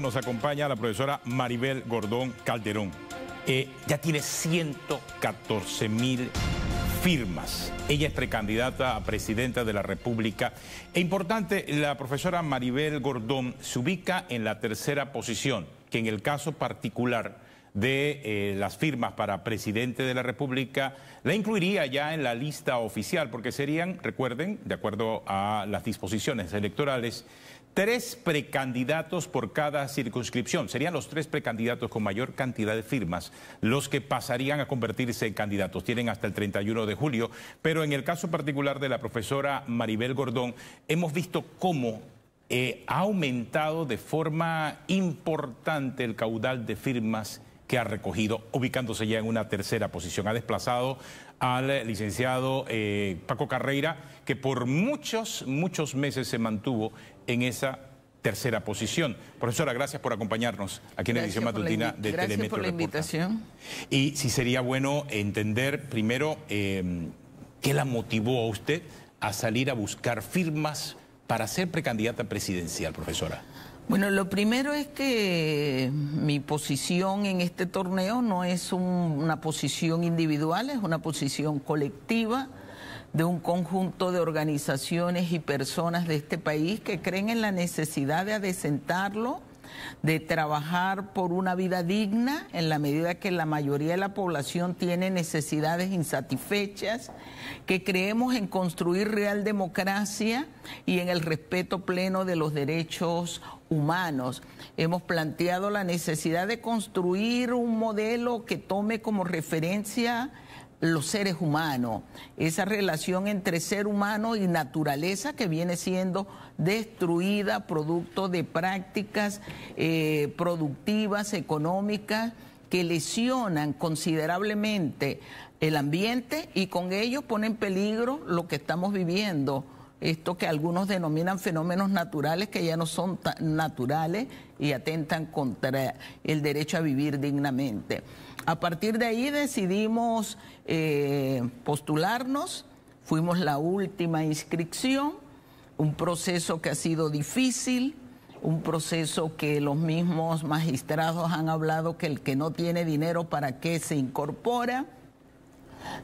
Nos acompaña la profesora Maribel Gordón Calderón. Eh, ya tiene 114 mil firmas. Ella es precandidata a presidenta de la República. E importante, la profesora Maribel Gordón se ubica en la tercera posición, que en el caso particular de eh, las firmas para presidente de la República, la incluiría ya en la lista oficial, porque serían, recuerden, de acuerdo a las disposiciones electorales, tres precandidatos por cada circunscripción. Serían los tres precandidatos con mayor cantidad de firmas los que pasarían a convertirse en candidatos. Tienen hasta el 31 de julio, pero en el caso particular de la profesora Maribel Gordón, hemos visto cómo eh, ha aumentado de forma importante el caudal de firmas que ha recogido, ubicándose ya en una tercera posición. Ha desplazado al licenciado eh, Paco Carreira, que por muchos, muchos meses se mantuvo en esa tercera posición. Profesora, gracias por acompañarnos aquí en la edición matutina de Telemetro. Gracias por la invitación. Y si sería bueno entender primero eh, qué la motivó a usted a salir a buscar firmas para ser precandidata presidencial, profesora. Bueno, lo primero es que mi posición en este torneo no es una posición individual, es una posición colectiva de un conjunto de organizaciones y personas de este país que creen en la necesidad de adecentarlo de trabajar por una vida digna en la medida que la mayoría de la población tiene necesidades insatisfechas, que creemos en construir real democracia y en el respeto pleno de los derechos humanos. Hemos planteado la necesidad de construir un modelo que tome como referencia los seres humanos, esa relación entre ser humano y naturaleza que viene siendo destruida producto de prácticas eh, productivas, económicas, que lesionan considerablemente el ambiente y con ello ponen en peligro lo que estamos viviendo, esto que algunos denominan fenómenos naturales que ya no son naturales y atentan contra el derecho a vivir dignamente. A partir de ahí decidimos eh, postularnos, fuimos la última inscripción, un proceso que ha sido difícil, un proceso que los mismos magistrados han hablado que el que no tiene dinero para qué se incorpora.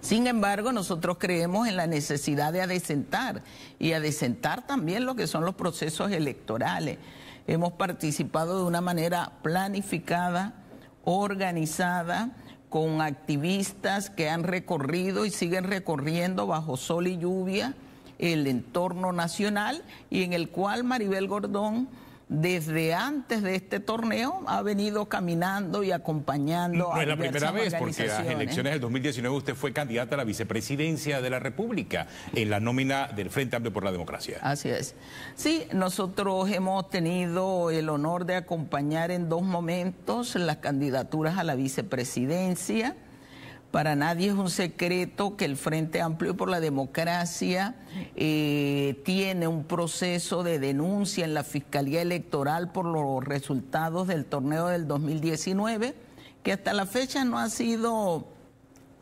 Sin embargo, nosotros creemos en la necesidad de adecentar y adecentar también lo que son los procesos electorales. Hemos participado de una manera planificada, organizada con activistas que han recorrido y siguen recorriendo bajo sol y lluvia el entorno nacional y en el cual Maribel Gordón desde antes de este torneo ha venido caminando y acompañando no, a es la primera vez, porque las elecciones del 2019 usted fue candidata a la vicepresidencia de la República en la nómina del Frente Amplio por la Democracia. Así es. Sí, nosotros hemos tenido el honor de acompañar en dos momentos las candidaturas a la vicepresidencia para nadie es un secreto que el Frente Amplio por la Democracia eh, tiene un proceso de denuncia en la Fiscalía Electoral por los resultados del torneo del 2019, que hasta la fecha no ha sido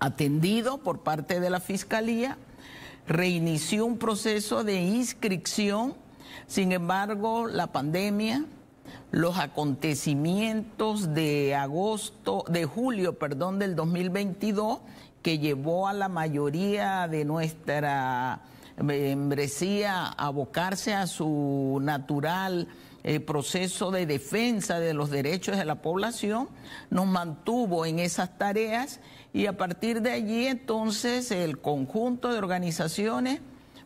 atendido por parte de la Fiscalía. Reinició un proceso de inscripción, sin embargo, la pandemia los acontecimientos de agosto, de julio, perdón, del 2022, que llevó a la mayoría de nuestra eh, membresía a abocarse a su natural eh, proceso de defensa de los derechos de la población, nos mantuvo en esas tareas y a partir de allí entonces el conjunto de organizaciones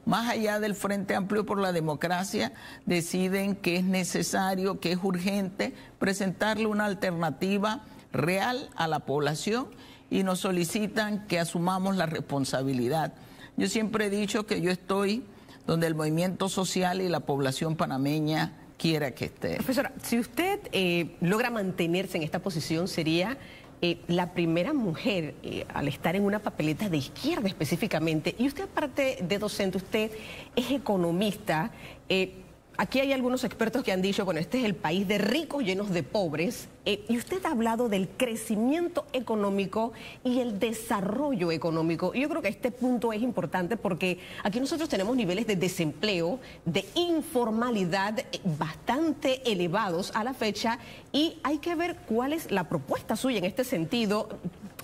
más allá del Frente Amplio por la Democracia, deciden que es necesario, que es urgente presentarle una alternativa real a la población y nos solicitan que asumamos la responsabilidad. Yo siempre he dicho que yo estoy donde el movimiento social y la población panameña quiera que esté. Profesora, si usted eh, logra mantenerse en esta posición, sería eh, la primera mujer eh, al estar en una papeleta de izquierda específicamente, y usted aparte de docente, usted es economista. Eh, Aquí hay algunos expertos que han dicho, bueno, este es el país de ricos llenos de pobres. Eh, y usted ha hablado del crecimiento económico y el desarrollo económico. yo creo que este punto es importante porque aquí nosotros tenemos niveles de desempleo, de informalidad eh, bastante elevados a la fecha y hay que ver cuál es la propuesta suya en este sentido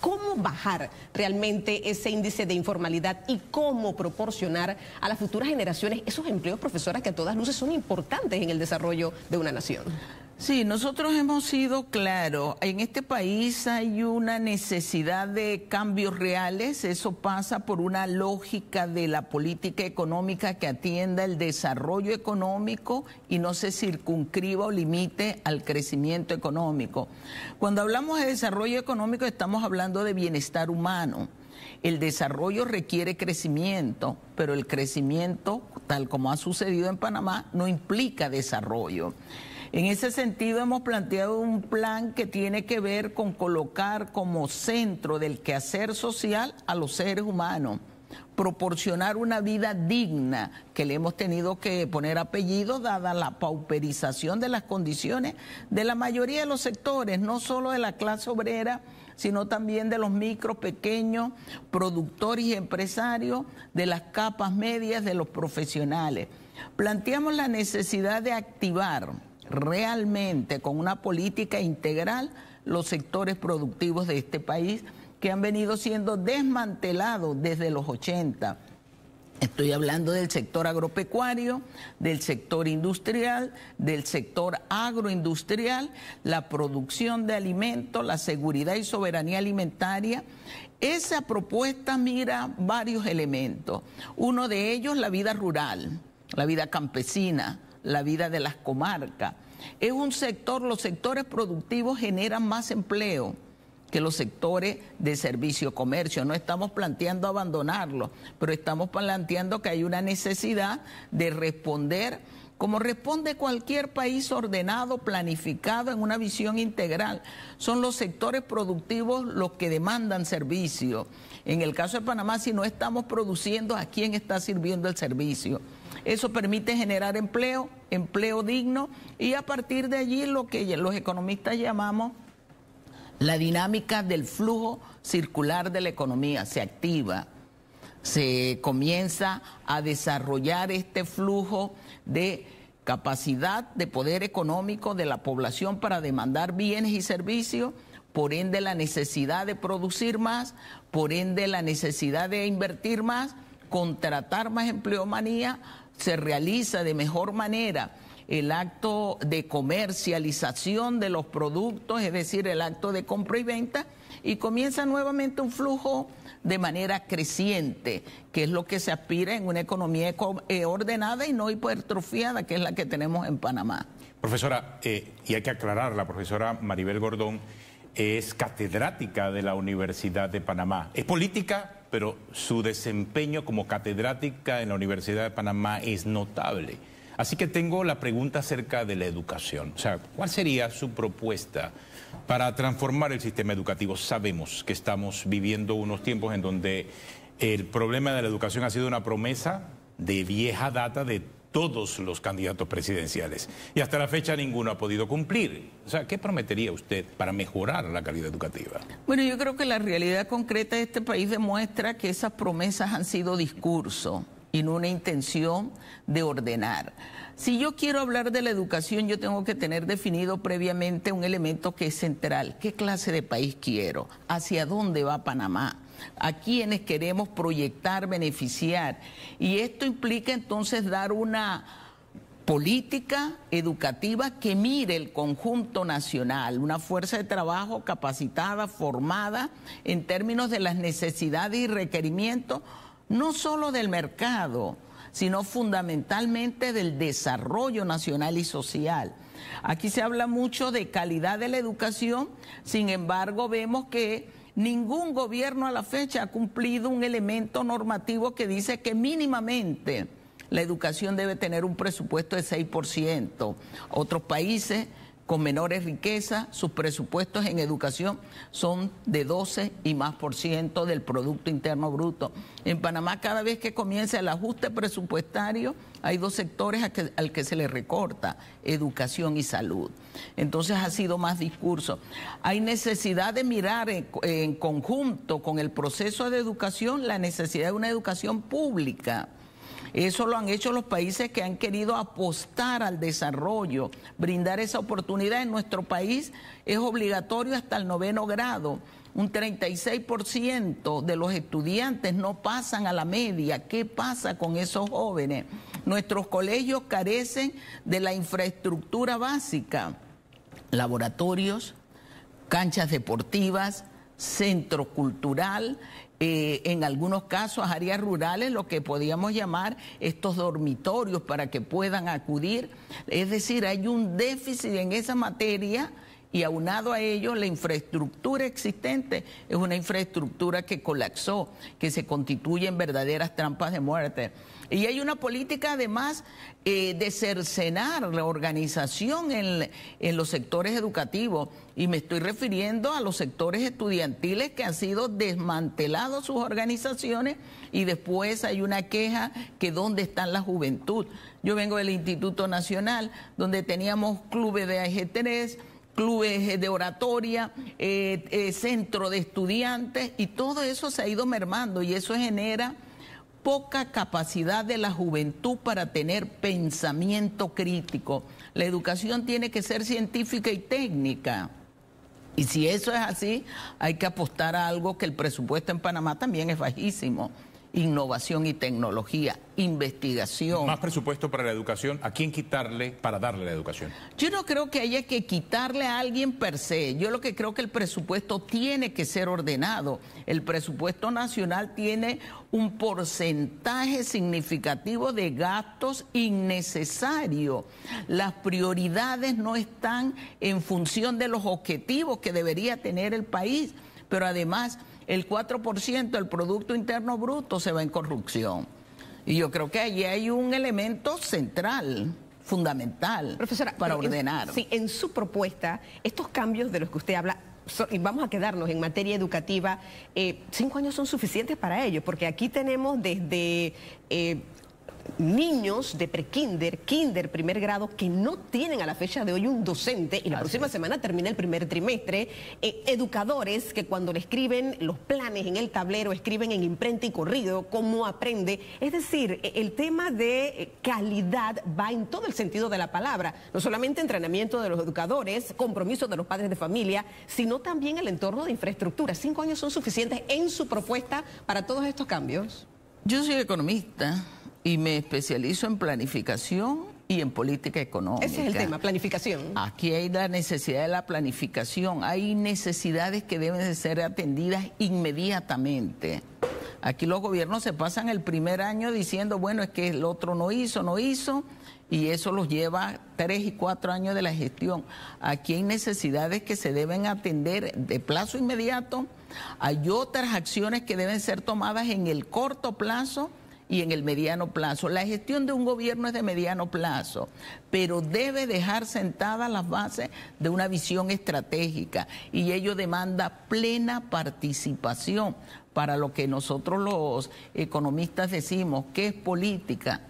cómo bajar realmente ese índice de informalidad y cómo proporcionar a las futuras generaciones esos empleos, profesoras, que a todas luces son importantes en el desarrollo de una nación. Sí, nosotros hemos sido claros, en este país hay una necesidad de cambios reales, eso pasa por una lógica de la política económica que atienda el desarrollo económico y no se circunscriba o limite al crecimiento económico. Cuando hablamos de desarrollo económico estamos hablando de bienestar humano. El desarrollo requiere crecimiento, pero el crecimiento, tal como ha sucedido en Panamá, no implica desarrollo. En ese sentido hemos planteado un plan que tiene que ver con colocar como centro del quehacer social a los seres humanos proporcionar una vida digna, que le hemos tenido que poner apellido, dada la pauperización de las condiciones de la mayoría de los sectores, no solo de la clase obrera, sino también de los micro, pequeños, productores y empresarios, de las capas medias, de los profesionales. Planteamos la necesidad de activar realmente con una política integral los sectores productivos de este país que han venido siendo desmantelados desde los 80. Estoy hablando del sector agropecuario, del sector industrial, del sector agroindustrial, la producción de alimentos, la seguridad y soberanía alimentaria. Esa propuesta mira varios elementos. Uno de ellos, la vida rural, la vida campesina, la vida de las comarcas. Es un sector, los sectores productivos generan más empleo que los sectores de servicio comercio. No estamos planteando abandonarlo, pero estamos planteando que hay una necesidad de responder como responde cualquier país ordenado, planificado en una visión integral. Son los sectores productivos los que demandan servicio. En el caso de Panamá, si no estamos produciendo, ¿a quién está sirviendo el servicio? Eso permite generar empleo, empleo digno y a partir de allí lo que los economistas llamamos la dinámica del flujo circular de la economía se activa se comienza a desarrollar este flujo de capacidad de poder económico de la población para demandar bienes y servicios, por ende la necesidad de producir más, por ende la necesidad de invertir más, contratar más empleomanía, se realiza de mejor manera el acto de comercialización de los productos, es decir, el acto de compra y venta, y comienza nuevamente un flujo de manera creciente, que es lo que se aspira en una economía eh, ordenada y no hipertrofiada, que es la que tenemos en Panamá. Profesora, eh, y hay que aclarar, la profesora Maribel Gordón es catedrática de la Universidad de Panamá. Es política, pero su desempeño como catedrática en la Universidad de Panamá es notable. Así que tengo la pregunta acerca de la educación. O sea, ¿cuál sería su propuesta? para transformar el sistema educativo. Sabemos que estamos viviendo unos tiempos en donde el problema de la educación ha sido una promesa de vieja data de todos los candidatos presidenciales y hasta la fecha ninguno ha podido cumplir. O sea, ¿qué prometería usted para mejorar la calidad educativa? Bueno, yo creo que la realidad concreta de este país demuestra que esas promesas han sido discurso y no una intención de ordenar. Si yo quiero hablar de la educación, yo tengo que tener definido previamente un elemento que es central. ¿Qué clase de país quiero? ¿Hacia dónde va Panamá? a quiénes queremos proyectar, beneficiar. Y esto implica entonces dar una política educativa que mire el conjunto nacional, una fuerza de trabajo capacitada, formada en términos de las necesidades y requerimientos, no solo del mercado, sino fundamentalmente del desarrollo nacional y social. Aquí se habla mucho de calidad de la educación, sin embargo vemos que ningún gobierno a la fecha ha cumplido un elemento normativo que dice que mínimamente la educación debe tener un presupuesto de 6%. Otros países con menores riquezas, sus presupuestos en educación son de 12 y más por ciento del Producto Interno Bruto. En Panamá cada vez que comienza el ajuste presupuestario hay dos sectores al que se le recorta, educación y salud. Entonces ha sido más discurso. Hay necesidad de mirar en conjunto con el proceso de educación la necesidad de una educación pública eso lo han hecho los países que han querido apostar al desarrollo, brindar esa oportunidad. En nuestro país es obligatorio hasta el noveno grado. Un 36% de los estudiantes no pasan a la media. ¿Qué pasa con esos jóvenes? Nuestros colegios carecen de la infraestructura básica, laboratorios, canchas deportivas, centro cultural, eh, en algunos casos áreas rurales, lo que podíamos llamar estos dormitorios para que puedan acudir. Es decir, hay un déficit en esa materia y aunado a ello la infraestructura existente es una infraestructura que colapsó, que se constituye en verdaderas trampas de muerte. Y hay una política además eh, de cercenar la organización en, los sectores educativos y me estoy refiriendo a los sectores estudiantiles que han sido desmantelados sus organizaciones y después hay una queja que dónde está la juventud. Yo vengo del Instituto Nacional donde teníamos clubes de AG3, clubes eh, de oratoria, eh, eh, centro de estudiantes y todo eso se ha ido mermando y eso genera poca capacidad de la juventud para tener pensamiento crítico. La educación tiene que ser científica y técnica. Y si eso es así, hay que apostar a algo que el presupuesto en Panamá también es bajísimo innovación y tecnología, investigación. Más presupuesto para la educación, ¿a quién quitarle para darle la educación? Yo no creo que haya que quitarle a alguien per se. Yo lo que creo que el presupuesto tiene que ser ordenado. El presupuesto nacional tiene un porcentaje significativo de gastos innecesarios. Las prioridades no están en función de los objetivos que debería tener el país, pero además el 4% del Producto Interno Bruto se va en corrupción. Y yo creo que allí hay un elemento central fundamental para ordenar. En, en su propuesta, estos cambios de los que usted habla, y vamos a quedarnos en materia educativa, eh, cinco años son suficientes para ello, porque aquí tenemos desde eh, niños de prekinder, kinder, primer grado, que no tienen a la fecha de hoy un docente y la próxima semana termina el primer trimestre, eh, educadores que cuando le escriben los planes en el tablero, escriben en imprenta y corrido, cómo aprende. Es decir, e, el tema de eh, calidad va en todo el sentido de la palabra, no solamente entrenamiento de los educadores, compromiso de los padres de familia, sino también el entorno de infraestructura. Cinco años son suficientes en su propuesta para todos estos cambios. Yo soy economista y me especializo en planificación y en política económica. Ese es el tema, planificación. Aquí hay la necesidad de la planificación, hay necesidades que deben de ser atendidas inmediatamente. Aquí los gobiernos se pasan el primer año diciendo, bueno, es que el otro no hizo, no hizo, y eso los lleva tres y cuatro años de la gestión. Aquí hay necesidades que se deben atender de plazo inmediato, hay otras acciones que deben ser tomadas en el corto plazo y en el mediano plazo. La gestión de un gobierno es de mediano plazo, pero debe dejar sentadas las bases de una visión estratégica y ello demanda plena participación para lo que nosotros los economistas decimos que es política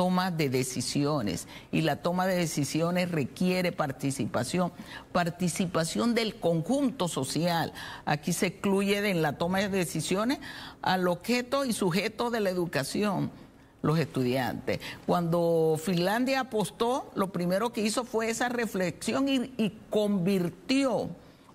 toma de decisiones y la toma de decisiones requiere participación, participación del conjunto social. Aquí se excluye en la toma de decisiones al objeto y sujeto de la educación los estudiantes. Cuando Finlandia apostó, lo primero que hizo fue esa reflexión y, convirtió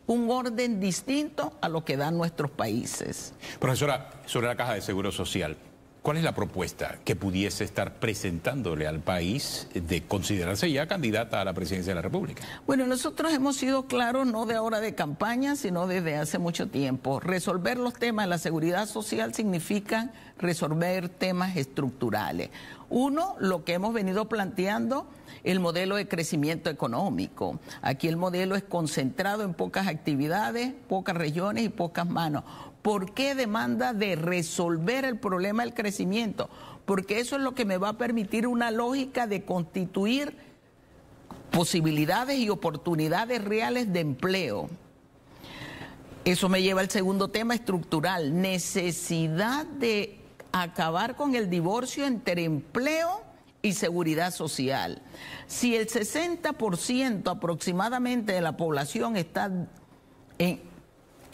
un orden distinto a lo que dan nuestros países. Profesora, sobre la caja de Seguro Social, ¿Cuál es la propuesta que pudiese estar presentándole al país de considerarse ya candidata a la presidencia de la República? Bueno, nosotros hemos sido claros no de ahora de campaña, sino desde hace mucho tiempo. Resolver los temas de la seguridad social significa resolver temas estructurales. Uno, lo que hemos venido planteando, el modelo de crecimiento económico. Aquí el modelo es concentrado en pocas actividades, pocas regiones y pocas manos. ¿Por qué demanda de resolver el problema del crecimiento? Porque eso es lo que me va a permitir una lógica de constituir posibilidades y oportunidades reales de empleo. Eso me lleva al segundo tema estructural, necesidad de acabar con el divorcio entre empleo y seguridad social. Si el 60% aproximadamente de la población está en,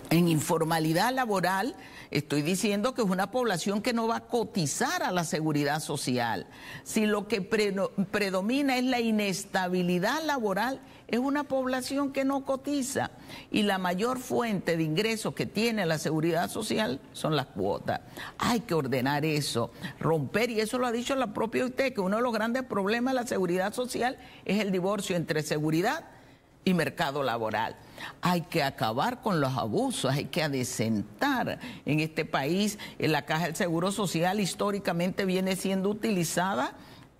en informalidad laboral, estoy diciendo que es una población que no va a cotizar a la seguridad social. Si lo que predomina es la inestabilidad laboral, es una población que no cotiza. Y la mayor fuente de ingresos que tiene la seguridad social son las cuotas. Hay que ordenar eso, romper, y eso lo ha dicho la propia usted, que uno de los grandes problemas de la seguridad social es el divorcio entre seguridad y mercado laboral. Hay que acabar con los abusos, hay que adecentar. En este país, eh, la caja del Seguro Social históricamente viene siendo utilizada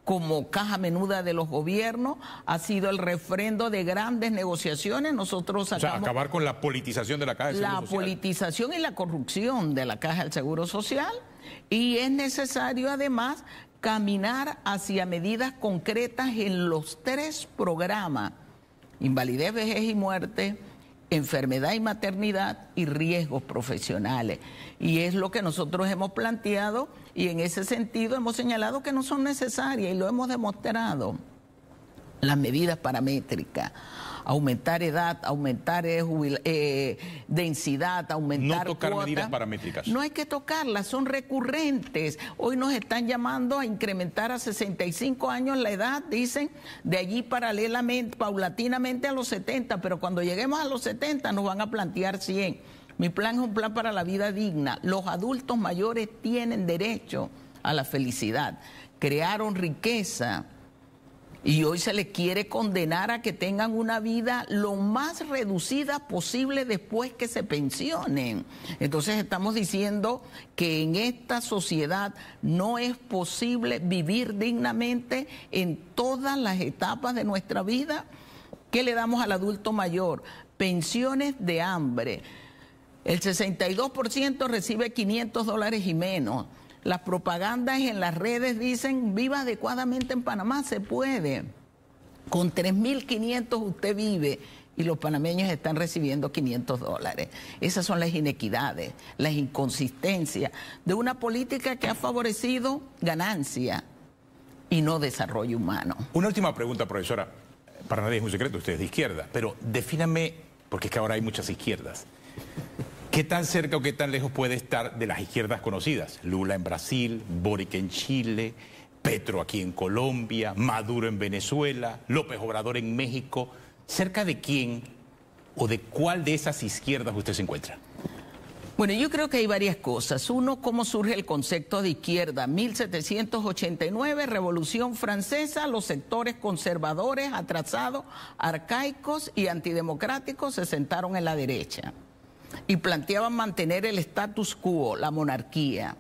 como caja menuda de los gobiernos, ha sido el refrendo de grandes negociaciones. Nosotros o sea, acabar con la politización de la Caja del Seguro Social. La politización y la corrupción de la Caja del Seguro Social. Y es necesario además caminar hacia medidas concretas en los tres programas invalidez, vejez y muerte, enfermedad y maternidad y riesgos profesionales. Y es lo que nosotros hemos planteado y en ese sentido hemos señalado que no son necesarias y lo hemos demostrado, las medidas paramétricas aumentar edad, aumentar eh, eh, densidad, aumentar No tocar medidas paramétricas. No hay que tocarlas, son recurrentes. Hoy nos están llamando a incrementar a 65 años la edad, dicen, de allí paralelamente, paulatinamente a los 70, pero cuando lleguemos a los 70 nos van a plantear 100. Mi plan es un plan para la vida digna. Los adultos mayores tienen derecho a la felicidad. Crearon riqueza, y hoy se le quiere condenar a que tengan una vida lo más reducida posible después que se pensionen. Entonces estamos diciendo que en esta sociedad no es posible vivir dignamente en todas las etapas de nuestra vida. ¿Qué le damos al adulto mayor? Pensiones de hambre. El 62% recibe 500 dólares y menos. Las propagandas en las redes dicen, viva adecuadamente en Panamá, se puede. Con 3.500 usted vive y los panameños están recibiendo 500 dólares. Esas son las inequidades, las inconsistencias de una política que ha favorecido ganancia y no desarrollo humano. Una última pregunta, profesora. Para nadie es un secreto, usted es de izquierda, pero defíname, porque es que ahora hay muchas izquierdas. ¿Qué tan cerca o qué tan lejos puede estar de las izquierdas conocidas? Lula en Brasil, Boric en Chile, Petro aquí en Colombia, Maduro en Venezuela, López Obrador en México. ¿Cerca de quién o de cuál de esas izquierdas usted se encuentra? Bueno, yo creo que hay varias cosas. Uno, cómo surge el concepto de izquierda. 1789, Revolución Francesa, los sectores conservadores, atrasados, arcaicos y antidemocráticos se sentaron en la derecha y planteaban mantener el status quo, la monarquía.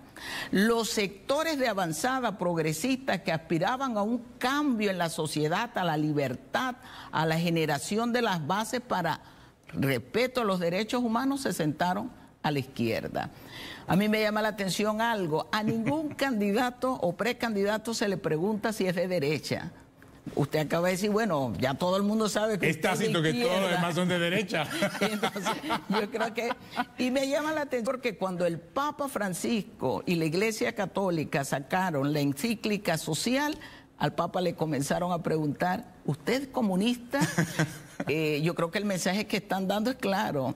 Los sectores de avanzada progresistas que aspiraban a un cambio en la sociedad, a la libertad, a la generación de las bases para respeto a los derechos humanos, se sentaron a la izquierda. A mí me llama la atención algo, a ningún candidato o precandidato se le pregunta si es de derecha usted acaba de decir, bueno, ya todo el mundo sabe que... Es haciendo que todos los demás son de derecha. Entonces, yo creo que... Y me llama la atención porque cuando el Papa Francisco y la Iglesia Católica sacaron la encíclica social, al Papa le comenzaron a preguntar, ¿usted es comunista? Eh, yo creo que el mensaje que están dando es claro.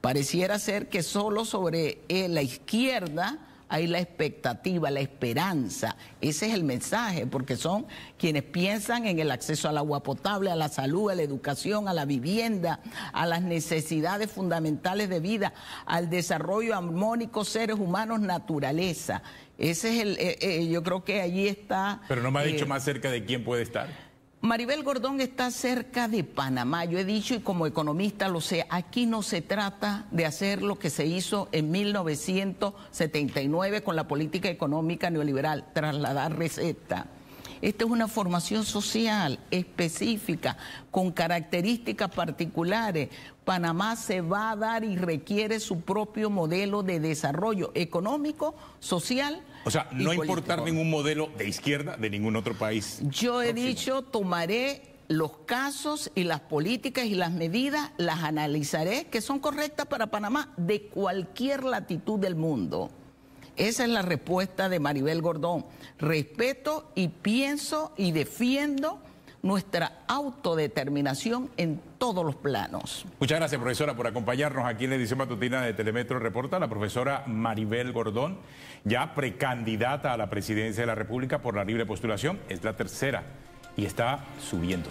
Pareciera ser que solo sobre eh, la izquierda hay la expectativa, la esperanza. Ese es el mensaje, porque son quienes piensan en el acceso al agua potable, a la salud, a la educación, a la vivienda, a las necesidades fundamentales de vida, al desarrollo armónico, seres humanos, naturaleza. Ese es el, eh, eh, yo creo que allí está. Pero no me ha dicho eh, más cerca de quién puede estar. Maribel Gordón está cerca de Panamá, yo he dicho y como economista lo sé, aquí no se trata de hacer lo que se hizo en 1979 con la política económica neoliberal, trasladar receta. Esta es una formación social específica, con características particulares, Panamá se va a dar y requiere su propio modelo de desarrollo económico, social. O sea, no importar ningún modelo de izquierda de ningún otro país. Yo he dicho, tomaré los casos y las políticas y las medidas, las analizaré, que son correctas para Panamá de cualquier latitud del mundo. Esa es la respuesta de Maribel Gordón. Respeto y pienso y defiendo nuestra autodeterminación en todos los planos. Muchas gracias, profesora, por acompañarnos aquí en la edición matutina de Telemetro Reporta. La profesora Maribel Gordón, ya precandidata a la presidencia de la República por la libre postulación, es la tercera y está subiendo.